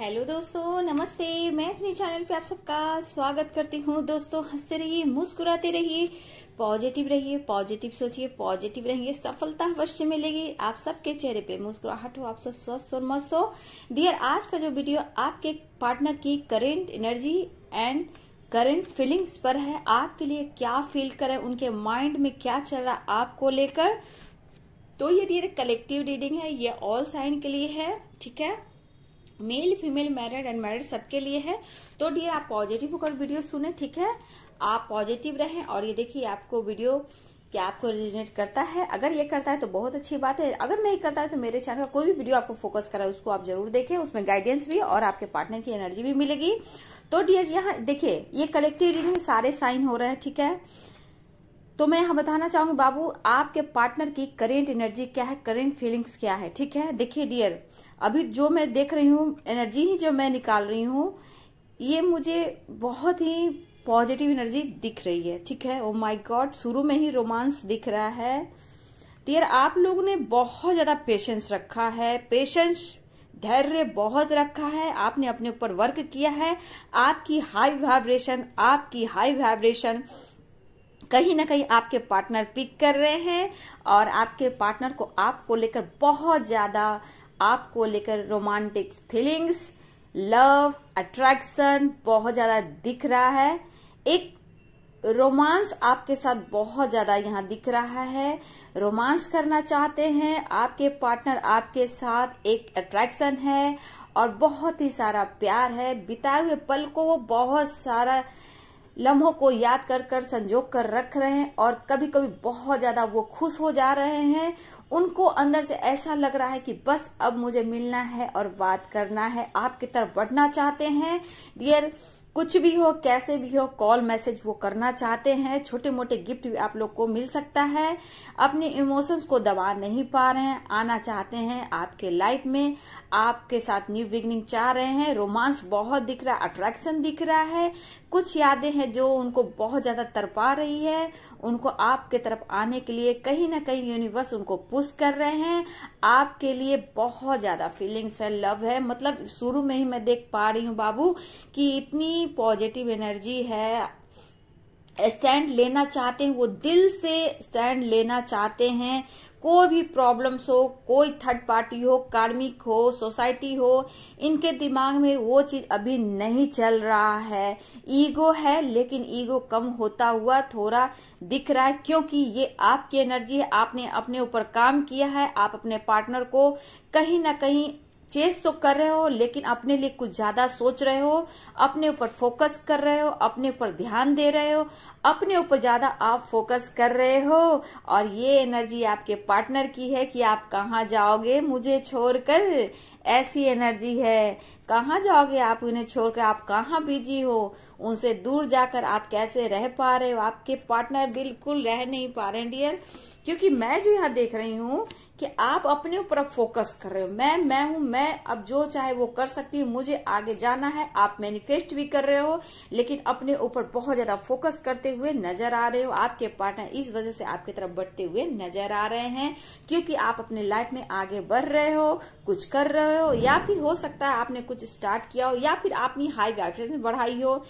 hello दोस्तों नमस्ते मैं अपने चैनल पे आप सबका स्वागत करती हूँ दोस्तों हंसते रहिए मुस्कुराते रहिए पॉजिटिव रहिए पॉजिटिव सोचिए पॉजिटिव रहिए सफलता अवश्य मिलेगी आप सबके चेहरे पे मुस्कुराहट हो आप सब स्वस्थ और मस्त हो डियर आज का जो वीडियो आपके पार्टनर की current energy and current feelings पर है आपके लिए क्या फील करे उनके माइंड में क्या चल रहा है आपको लेकर तो ये डियर कलेक्टिव रीडिंग है ये ऑल साइन के लिए है ठीक है मेल फीमेल मैरिड मैरिड सबके लिए है तो डियर आप पॉजिटिव होकर वीडियो सुने ठीक है आप पॉजिटिव रहें और ये देखिए आपको वीडियो क्या आपको रिजनेट करता है अगर ये करता है तो बहुत अच्छी बात है अगर नहीं करता है तो मेरे चैनल का कोई भी वीडियो आपको फोकस करा है उसको आप जरूर देखें उसमें गाइडेंस भी और आपके पार्टनर की एनर्जी भी मिलेगी तो डियर यहाँ देखिये ये कलेक्टिव रीडिंग सारे साइन हो रहे हैं ठीक है तो मैं यहाँ बताना चाहूंगी बाबू आपके पार्टनर की करेंट एनर्जी क्या है करेंट फीलिंग्स क्या है ठीक है देखिए डियर अभी जो मैं देख रही हूँ एनर्जी ही जो मैं निकाल रही हूँ ये मुझे बहुत ही पॉजिटिव एनर्जी दिख रही है ठीक है ओ माय गॉड शुरू में ही रोमांस दिख रहा है डियर आप लोगों ने बहुत ज़्यादा पेशेंस रखा है पेशेंस धैर्य बहुत रखा है आपने अपने ऊपर वर्क किया है आपकी हाई वाइब्रेशन आपकी हाई वाइब्रेशन कहीं ना कहीं आपके पार्टनर पिक कर रहे हैं और आपके पार्टनर को आपको लेकर बहुत ज्यादा आपको लेकर रोमांटिक फीलिंग्स लव अट्रैक्शन बहुत ज्यादा दिख रहा है एक रोमांस आपके साथ बहुत ज्यादा यहाँ दिख रहा है रोमांस करना चाहते हैं आपके पार्टनर आपके साथ एक अट्रैक्शन है और बहुत ही सारा प्यार है बिताए हुए पल को वो बहुत सारा लम्हों को याद कर कर संजोक कर रख रहे हैं और कभी कभी बहुत ज्यादा वो खुश हो जा रहे हैं उनको अंदर से ऐसा लग रहा है कि बस अब मुझे मिलना है और बात करना है आपकी तरफ बढ़ना चाहते हैं डियर कुछ भी हो कैसे भी हो कॉल मैसेज वो करना चाहते हैं छोटे मोटे गिफ्ट भी आप लोग को मिल सकता है अपने इमोशंस को दबा नहीं पा रहे हैं आना चाहते हैं आपके लाइफ में आपके साथ न्यू बिगनिंग चाह रहे हैं रोमांस बहुत दिख रहा है अट्रैक्शन दिख रहा है कुछ यादें हैं जो उनको बहुत ज़्यादा तरपा रही है उनको आपके तरफ आने के लिए कहीं ना कहीं यूनिवर्स उनको पुश कर रहे हैं आपके लिए बहुत ज़्यादा फीलिंग्स है लव है मतलब शुरू में ही मैं देख पा रही हूँ बाबू कि इतनी पॉजिटिव एनर्जी है स्टैंड लेना चाहते हैं वो दिल से स्टैंड लेना चाहते हैं कोई भी प्रॉब्लम्स हो कोई थर्ड पार्टी हो कार्मिक हो सोसाइटी हो इनके दिमाग में वो चीज अभी नहीं चल रहा है ईगो है लेकिन ईगो कम होता हुआ थोड़ा दिख रहा है क्योंकि ये आपकी एनर्जी है आपने अपने ऊपर काम किया है आप अपने पार्टनर को कहीं ना कहीं चेस तो कर रहे हो लेकिन अपने लिए कुछ ज्यादा सोच रहे हो अपने ऊपर फोकस कर रहे हो अपने ऊपर ध्यान दे रहे हो अपने ऊपर ज्यादा आप फोकस कर रहे हो और ये एनर्जी आपके पार्टनर की है कि आप कहाँ जाओगे मुझे छोड़कर ऐसी एनर्जी है कहाँ जाओगे आप उन्हें छोड़कर आप कहाँ बिजी हो उनसे दूर जाकर आप कैसे रह पा रहे हो आपके पार्टनर बिल्कुल रह नहीं पा रहे डियर क्योंकि मैं जो यहाँ देख रही हूँ कि आप अपने ऊपर फोकस कर रहे हो मैं मैं हूं मैं अब जो चाहे वो कर सकती हूँ मुझे आगे जाना है आप मैनिफेस्ट भी कर रहे हो लेकिन अपने ऊपर बहुत ज्यादा फोकस करते हुए नजर आ रहे हो आपके पार्टनर इस वजह से आपकी तरफ बढ़ते हुए नजर आ रहे हैं क्योंकि आप अपने लाइफ में आगे बढ़ रहे हो कुछ कर रहे हो रहे हो या फिर हो सकता है आपने कुछ स्टार्ट किया हो या फिर आपने हाई वाइब्रेशन बढ़ाई हो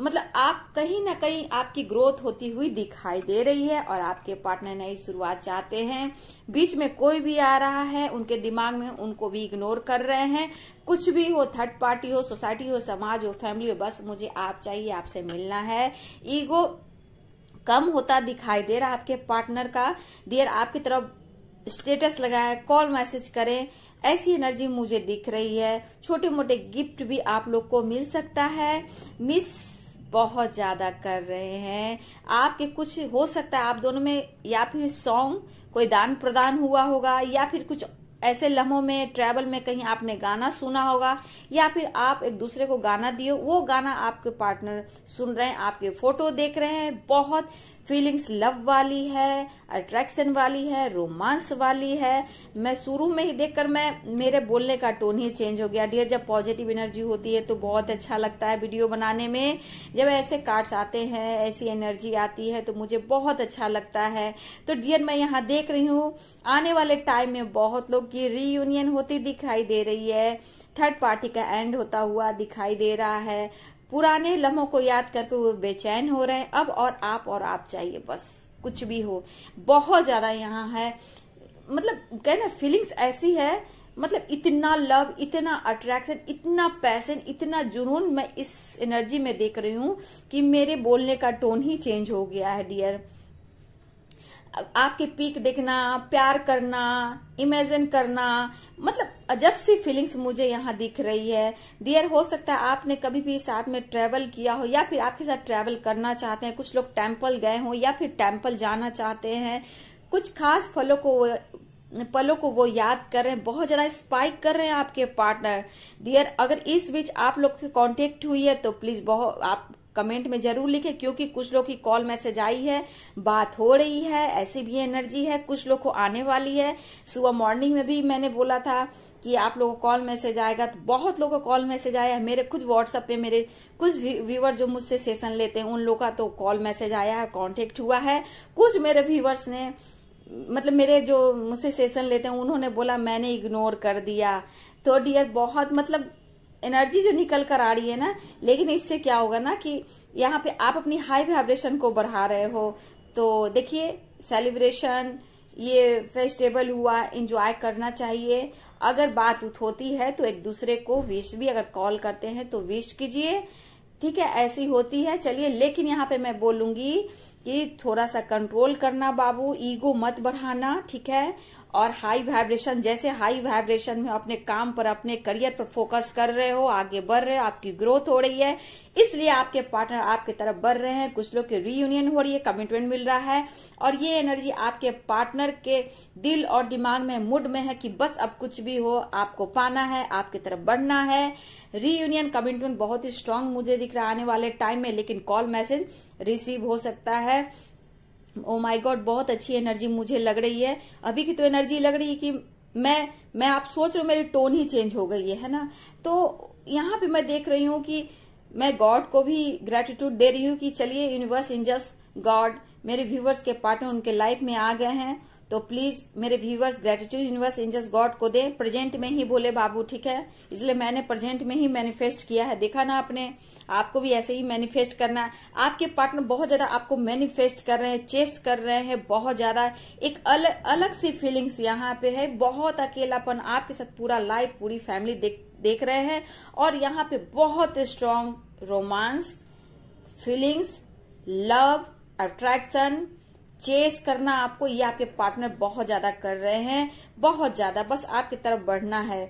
मतलब आप कहीं ना कहीं आपकी ग्रोथ होती हुई दिखाई दे रही है और आपके पार्टनर नई शुरुआत चाहते हैं बीच में कोई भी आ रहा है उनके दिमाग में उनको भी इग्नोर कर रहे हैं कुछ भी हो थर्ड पार्टी हो सोसाइटी हो समाज हो फैमिली हो बस मुझे आप चाहिए आपसे मिलना है ईगो कम होता दिखाई दे रहा आपके पार्टनर का डियर आपकी तरफ स्टेटस लगाए कॉल मैसेज करें ऐसी एनर्जी मुझे दिख रही है छोटे मोटे गिफ्ट भी आप लोग को मिल सकता है मिस बहुत ज़्यादा कर रहे हैं आपके कुछ हो सकता है आप दोनों में या फिर सॉन्ग कोई दान प्रदान हुआ होगा या फिर कुछ ऐसे लम्हों में ट्रैवल में कहीं आपने गाना सुना होगा या फिर आप एक दूसरे को गाना दियो वो गाना आपके पार्टनर सुन रहे हैं आपके फोटो देख रहे हैं बहुत फीलिंग्स लव वाली है अट्रैक्शन वाली है रोमांस वाली है मैं शुरू में ही देखकर मैं मेरे बोलने का टोन ही चेंज हो गया डियर जब पॉजिटिव एनर्जी होती है तो बहुत अच्छा लगता है वीडियो बनाने में जब ऐसे कार्ड्स आते हैं ऐसी एनर्जी आती है तो मुझे बहुत अच्छा लगता है तो डियर मैं यहाँ देख रही हूँ आने वाले टाइम में बहुत लोग की रीयूनियन होती दिखाई दे रही है थर्ड पार्टी का एंड होता हुआ दिखाई दे रहा है पुराने लम्हों को याद करके वो बेचैन हो रहे हैं अब और आप और आप चाहिए बस कुछ भी हो बहुत ज़्यादा यहाँ है मतलब कहे ना फीलिंग्स ऐसी है मतलब इतना लव इतना अट्रैक्शन इतना पैसन इतना जुनून मैं इस एनर्जी में देख रही हूँ कि मेरे बोलने का टोन ही चेंज हो गया है डियर आपके पीक देखना प्यार करना इमेजिन करना मतलब अजब सी फीलिंग्स मुझे यहाँ दिख रही है डियर हो सकता है आपने कभी भी साथ में ट्रैवल किया हो या फिर आपके साथ ट्रैवल करना चाहते हैं कुछ लोग टेम्पल गए हों या फिर टेम्पल जाना चाहते हैं कुछ खास फलों को पलों को वो याद कर रहे हैं बहुत ज्यादा स्पाइक कर रहे हैं आपके पार्टनर डियर अगर इस बीच आप लोग से कांटेक्ट हुई है तो प्लीज बहुत आप कमेंट में जरूर लिखे क्योंकि कुछ लोग की कॉल मैसेज आई है बात हो रही है ऐसी भी एनर्जी है कुछ लोग को आने वाली है सुबह मॉर्निंग में भी मैंने बोला था कि आप लोगों को कॉल मैसेज आएगा तो बहुत लोगों को कॉल मैसेज आया है मेरे खुद व्हाट्सअप पे मेरे कुछ व्यूवर जो मुझसे सेशन लेते हैं उन लोगों का तो कॉल मैसेज आया है कॉन्टेक्ट हुआ है कुछ मेरे व्यूवर्स ने मतलब मेरे जो मुझसे सेशन लेते हैं उन्होंने बोला मैंने इग्नोर कर दिया तो डियर बहुत मतलब एनर्जी जो निकल कर आ रही है ना लेकिन इससे क्या होगा ना कि यहाँ पे आप अपनी हाई वाइब्रेशन को बढ़ा रहे हो तो देखिए सेलिब्रेशन ये फेस्टिवल हुआ इंजॉय करना चाहिए अगर बात उत होती है तो एक दूसरे को विश भी अगर कॉल करते हैं तो विश कीजिए ठीक है ऐसी होती है चलिए लेकिन यहाँ पे मैं बोलूंगी कि थोड़ा सा कंट्रोल करना बाबू ईगो मत बढ़ाना ठीक है और हाई वाइब्रेशन जैसे हाई वाइब्रेशन में अपने काम पर अपने करियर पर फोकस कर रहे हो आगे बढ़ रहे हो आपकी ग्रोथ हो रही है इसलिए आपके पार्टनर आपके तरफ बढ़ रहे हैं कुछ लोग की रीयूनियन हो रही है कमिटमेंट मिल रहा है और ये एनर्जी आपके पार्टनर के दिल और दिमाग में मूड में है कि बस अब कुछ भी हो आपको पाना है आपके तरफ बढ़ना है रीयूनियन कमिटमेंट बहुत ही स्ट्रांग मुझे दिख रहा आने वाले टाइम में लेकिन कॉल मैसेज रिसीव हो सकता है है ओ माय गॉड बहुत अच्छी एनर्जी मुझे लग रही है अभी की तो एनर्जी लग रही है कि मैं मैं आप सोच रहे हो मेरी टोन ही चेंज हो गई है है ना तो यहाँ पे मैं देख रही हूँ कि मैं गॉड को भी ग्रेटिट्यूड दे रही हूँ कि चलिए यूनिवर्स इंजस गॉड मेरे व्यूवर्स के पार्टनर उनके लाइफ में आ गए हैं तो प्लीज मेरे viewers gratitude universe angels God को दें प्रेजेंट में ही बोले बाबू ठीक है इसलिए मैंने प्रेजेंट में ही मैनिफेस्ट किया है देखा ना आपने आपको भी ऐसे ही मैनिफेस्ट करना है आपके पार्टनर बहुत ज्यादा आपको मैनिफेस्ट कर रहे हैं चेस कर रहे हैं बहुत ज्यादा एक अल, अलग सी फीलिंग्स यहाँ पे है बहुत अकेलापन आपके साथ पूरा लाइफ पूरी फैमिली देख देख रहे हैं और यहाँ पे बहुत strong romance feelings love attraction chase करना आपको ये आपके पार्टनर बहुत ज़्यादा कर रहे हैं बहुत ज़्यादा बस आपकी तरफ बढ़ना है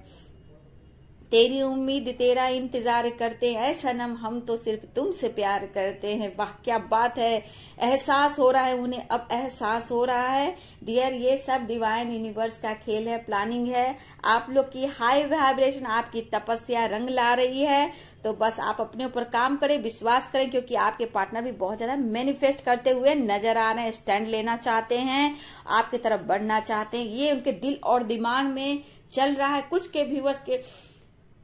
तेरी उम्मीद तेरा इंतजार करते हैं सनम हम तो सिर्फ तुमसे प्यार करते हैं वाह क्या बात है एहसास हो रहा है उन्हें अब एहसास हो रहा है डियर ये सब डिवाइन यूनिवर्स का खेल है प्लानिंग है आप लोग की हाई वाइब्रेशन आपकी तपस्या रंग ला रही है तो बस आप अपने ऊपर काम करें विश्वास करें क्योंकि आपके पार्टनर भी बहुत ज्यादा मैनिफेस्ट करते हुए नजर आ रहे हैं स्टैंड लेना चाहते हैं आपकी तरफ बढ़ना चाहते हैं ये उनके दिल और दिमाग में चल रहा है कुछ के व्यूवर्स के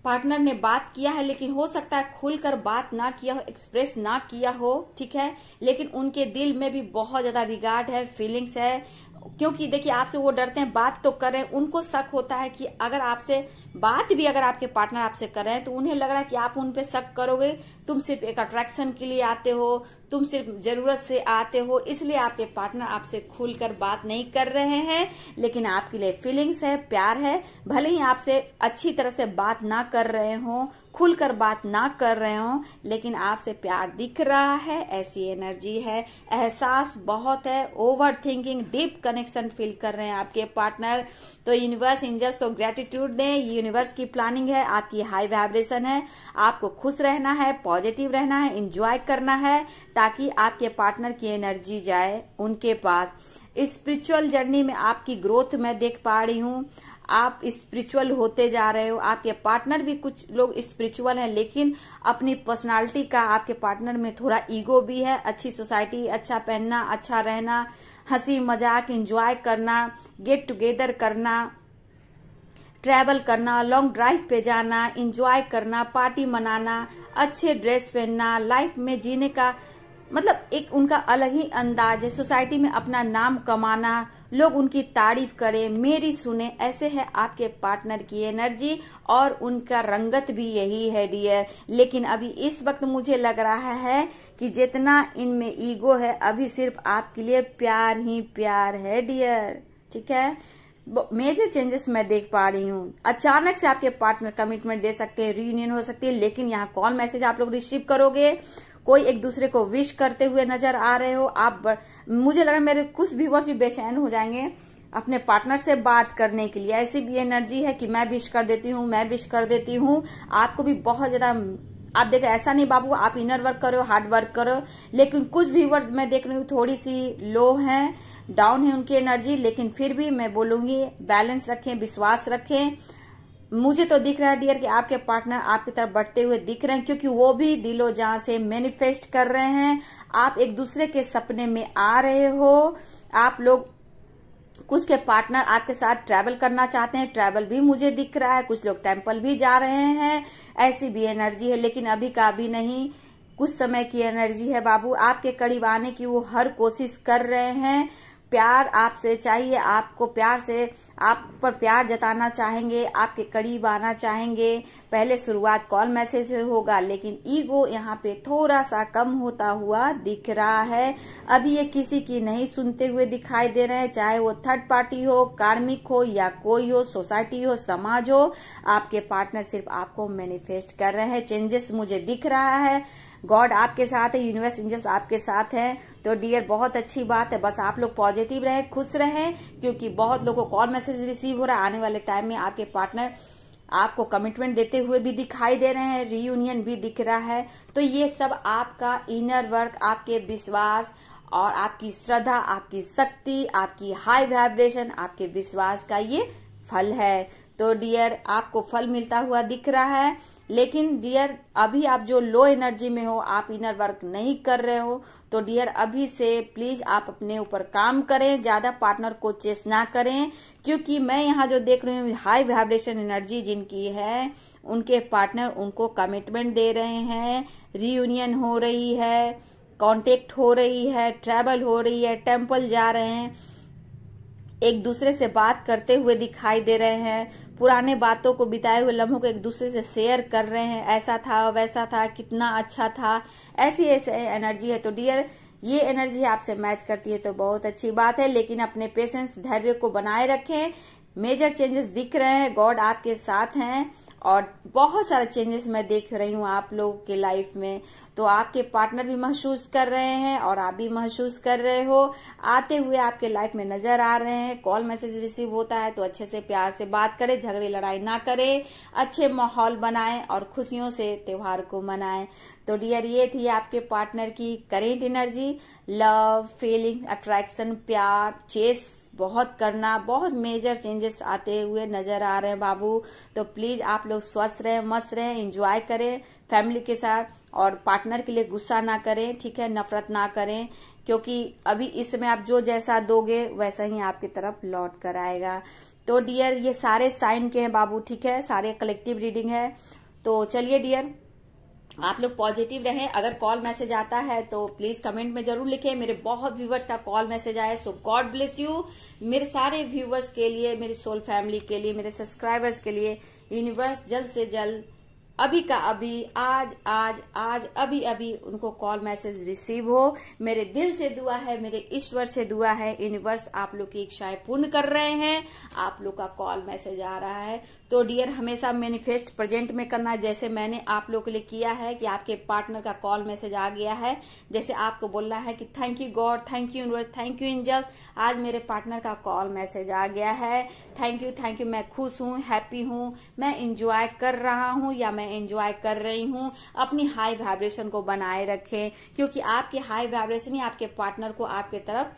पार्टनर ने बात किया है लेकिन हो सकता है खुलकर बात ना किया हो एक्सप्रेस ना किया हो ठीक है लेकिन उनके दिल में भी बहुत ज़्यादा रिगार्ड है फीलिंग्स है क्योंकि देखिए आपसे वो डरते हैं बात तो कर रहे हैं उनको शक होता है कि अगर आपसे बात भी अगर आपके पार्टनर आपसे कर रहे हैं तो उन्हें लग रहा है कि आप उन शक करोगे तुम सिर्फ एक अट्रैक्शन के लिए आते हो तुम सिर्फ जरूरत से आते हो इसलिए आपके पार्टनर आपसे खुलकर बात नहीं कर रहे हैं लेकिन आपके लिए फीलिंग्स है प्यार है भले ही आपसे अच्छी तरह से बात ना कर रहे हो खुलकर बात ना कर रहे हो लेकिन आपसे प्यार दिख रहा है ऐसी एनर्जी है एहसास बहुत है overthinking deep connection feel कर रहे हैं आपके पार्टनर तो यूनिवर्स इंजर्स को ग्रेटिट्यूड दें यूनिवर्स की प्लानिंग है आपकी हाई वाइब्रेशन है आपको खुश रहना है पॉजिटिव रहना है इंजॉय करना है ताकि आपके पार्टनर की एनर्जी जाए उनके पास स्पिरिचुअल जर्नी में आपकी ग्रोथ मैं देख पा रही हूँ आप स्पिरिचुअल होते जा रहे हो आपके पार्टनर भी कुछ लोग स्पिरिचुअल हैं लेकिन अपनी पर्सनालिटी का आपके पार्टनर में थोड़ा ईगो भी है अच्छी सोसाइटी अच्छा पहनना अच्छा रहना हंसी मजाक एंजॉय करना गेट टुगेदर करना ट्रैवल करना लॉन्ग ड्राइव पे जाना एंजॉय करना पार्टी मनाना अच्छे ड्रेस पहनना लाइफ में जीने का मतलब एक उनका अलग ही अंदाज है सोसाइटी में अपना नाम कमाना लोग उनकी तारीफ करें मेरी सुने ऐसे है आपके पार्टनर की एनर्जी और उनका रंगत भी यही है डियर लेकिन अभी इस वक्त मुझे लग रहा है कि जितना इनमें ईगो है अभी सिर्फ आपके लिए प्यार ही प्यार है डियर ठीक है मेजर चेंजेस मैं देख पा रही हूँ अचानक से आपके पार्टनर कमिटमेंट दे सकते हैं रीयूनियन हो सकती है लेकिन यहाँ कॉल मैसेज आप लोग रिसीव करोगे कोई एक दूसरे को विश करते हुए नजर आ रहे हो आप मुझे लग रहा है मेरे कुछ व्यूवर्स भी बेचैन हो जाएंगे अपने पार्टनर से बात करने के लिए ऐसी भी एनर्जी है कि मैं विश कर देती हूँ मैं विश कर देती हूँ आपको भी बहुत ज्यादा आप देखो ऐसा नहीं बाबू आप इनर वर्क करो हार्ड वर्क करो लेकिन कुछ वर्ड मैं देख रही हूँ थोड़ी सी लो है डाउन है उनकी एनर्जी लेकिन फिर भी मैं बोलूंगी बैलेंस रखें विश्वास रखें मुझे तो दिख रहा है डियर कि आपके पार्टनर आपकी तरफ बढ़ते हुए दिख रहे हैं क्योंकि वो भी दिलो जहां से मैनिफेस्ट कर रहे हैं आप एक दूसरे के सपने में आ रहे हो आप लोग कुछ के पार्टनर आपके साथ ट्रैवल करना चाहते हैं ट्रैवल भी मुझे दिख रहा है कुछ लोग टेम्पल भी जा रहे हैं ऐसी भी एनर्जी है लेकिन अभी का भी नहीं कुछ समय की एनर्जी है बाबू आपके करीब आने की वो हर कोशिश कर रहे हैं प्यार आपसे चाहिए आपको प्यार से आप पर प्यार जताना चाहेंगे आपके करीब आना चाहेंगे पहले शुरुआत कॉल मैसेज से होगा लेकिन ईगो यहाँ पे थोड़ा सा कम होता हुआ दिख रहा है अभी ये किसी की नहीं सुनते हुए दिखाई दे रहे हैं चाहे वो थर्ड पार्टी हो कार्मिक हो या कोई हो सोसाइटी हो समाज हो आपके पार्टनर सिर्फ आपको मैनिफेस्ट कर रहे हैं चेंजेस मुझे दिख रहा है गॉड आपके साथ है यूनिवर्स इंजर्स आपके साथ है तो डियर बहुत अच्छी बात है बस आप लोग पॉजिटिव रहें खुश रहें क्योंकि बहुत लोगों को कॉल मैसेज रिसीव हो रहा है आने वाले टाइम में आपके पार्टनर आपको कमिटमेंट देते हुए भी दिखाई दे रहे हैं रीयूनियन भी दिख रहा है तो ये सब आपका इनर वर्क आपके विश्वास और आपकी श्रद्धा आपकी शक्ति आपकी हाई वाइब्रेशन आपके विश्वास का ये फल है तो डियर आपको फल मिलता हुआ दिख रहा है लेकिन डियर अभी आप जो लो एनर्जी में हो आप इनर वर्क नहीं कर रहे हो तो डियर अभी से प्लीज आप अपने ऊपर काम करें ज्यादा पार्टनर को चेस ना करें क्योंकि मैं यहाँ जो देख रही हूँ हाई वाइब्रेशन एनर्जी जिनकी है उनके पार्टनर उनको कमिटमेंट दे रहे हैं रीयूनियन हो रही है कांटेक्ट हो रही है ट्रेवल हो रही है टेम्पल जा रहे हैं एक दूसरे से बात करते हुए दिखाई दे रहे हैं पुराने बातों को बिताए हुए लम्हों को एक दूसरे से शेयर कर रहे हैं ऐसा था वैसा था कितना अच्छा था ऐसी ऐसी एनर्जी है तो डियर ये एनर्जी आपसे मैच करती है तो बहुत अच्छी बात है लेकिन अपने पेशेंस धैर्य को बनाए रखें मेजर चेंजेस दिख रहे हैं गॉड आपके साथ हैं और बहुत सारे चेंजेस मैं देख रही हूँ आप लोग के लाइफ में तो आपके पार्टनर भी महसूस कर रहे हैं और आप भी महसूस कर रहे हो आते हुए आपके लाइफ में नजर आ रहे हैं कॉल मैसेज रिसीव होता है तो अच्छे से प्यार से बात करें झगड़े लड़ाई ना करें अच्छे माहौल बनाएं और खुशियों से त्योहार को मनाएं तो डियर ये थी आपके पार्टनर की current energy love feeling attraction प्यार चेस बहुत करना बहुत मेजर चेंजेस आते हुए नजर आ रहे हैं बाबू तो प्लीज आप लोग स्वस्थ रहें मस्त रहें इंजॉय करें फैमिली के साथ और पार्टनर के लिए गुस्सा ना करें ठीक है नफरत ना करें क्योंकि अभी इस समय आप जो जैसा दोगे वैसा ही आपकी तरफ लौट कर आएगा तो डियर ये सारे साइन के हैं बाबू ठीक है सारे कलेक्टिव रीडिंग है तो चलिए डियर आप लोग पॉजिटिव रहें अगर कॉल मैसेज आता है तो प्लीज कमेंट में जरूर लिखें मेरे बहुत व्यूवर्स का कॉल मैसेज आया सो गॉड ब्लेस यू मेरे सारे व्यूवर्स के लिए मेरी सोल फैमिली के लिए मेरे सब्सक्राइबर्स के लिए यूनिवर्स जल्द से जल्द अभी का अभी आज आज आज अभी अभी उनको कॉल मैसेज रिसीव हो मेरे दिल से दुआ है मेरे ईश्वर से दुआ है यूनिवर्स आप लोग की इच्छाएं पूर्ण कर रहे हैं आप लोग का कॉल मैसेज आ रहा है तो डियर हमेशा मैनिफेस्ट प्रेजेंट में करना है जैसे मैंने आप लोग के लिए किया है कि आपके पार्टनर का कॉल मैसेज आ गया है जैसे आपको बोलना है कि thank you God thank you universe thank you angels आज मेरे पार्टनर का कॉल मैसेज आ गया है थैंक यू थैंक यू मैं खुश हूँ हैप्पी हूँ मैं इंजॉय कर रहा हूँ या मैं इंजॉय कर रही हूँ अपनी हाई वाइब्रेशन को बनाए रखें क्योंकि आपकी हाई वाइब्रेशन ही आपके पार्टनर को आपके तरफ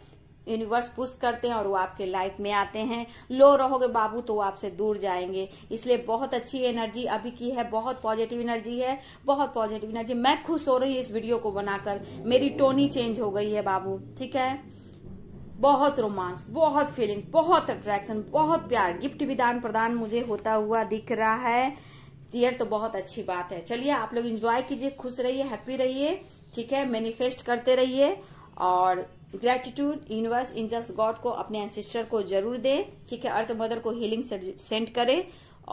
यूनिवर्स पुश करते हैं और वो आपके लाइफ में आते हैं लो रहोगे बाबू तो वो आपसे दूर जाएंगे इसलिए बहुत अच्छी एनर्जी अभी की है बहुत पॉजिटिव एनर्जी है बहुत पॉजिटिव एनर्जी मैं खुश हो रही हूँ इस वीडियो को बनाकर मेरी टोनी चेंज हो गई है बाबू ठीक है बहुत रोमांस बहुत फीलिंग बहुत अट्रैक्शन बहुत प्यार गिफ्ट भी दान प्रदान मुझे होता हुआ दिख रहा है ईयर तो बहुत अच्छी बात है चलिए आप लोग इंजॉय कीजिए खुश रहिए हैप्पी रहिए ठीक है मैनिफेस्ट करते रहिए और ग्रेटिट्यूड यूनिवर्स इन गॉड को अपने एंसिस्टर को जरूर दे ठीक है अर्थ मदर को हीलिंग सेंड करे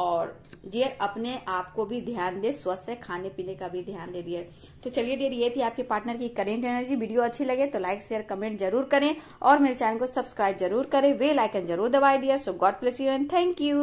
और डियर अपने आप को भी ध्यान दे स्वस्थ है खाने पीने का भी ध्यान दे डियर तो चलिए डियर ये थी आपके पार्टनर की करेंट एनर्जी वीडियो अच्छी लगे तो लाइक शेयर कमेंट जरूर करें और मेरे चैनल को सब्सक्राइब जरूर करें वे लाइकन जरूर दबाए dear so God bless you and thank you